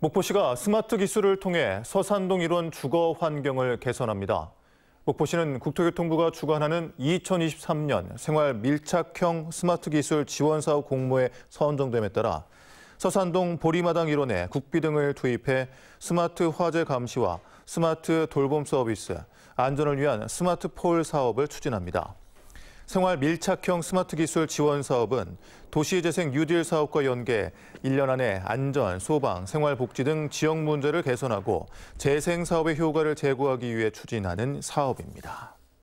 목포시가 스마트 기술을 통해 서산동 일원 주거 환경을 개선합니다. 목포시는 국토교통부가 주관하는 2023년 생활 밀착형 스마트 기술 지원 사업 공모에 선정됨에 따라 서산동 보리마당 일원에 국비 등을 투입해 스마트 화재 감시와 스마트 돌봄 서비스, 안전을 위한 스마트 폴 사업을 추진합니다. 생활 밀착형 스마트 기술 지원 사업은 도시재생 뉴딜 사업과 연계 1년 안에 안전, 소방, 생활복지 등 지역 문제를 개선하고 재생 사업의 효과를 제고하기 위해 추진하는 사업입니다.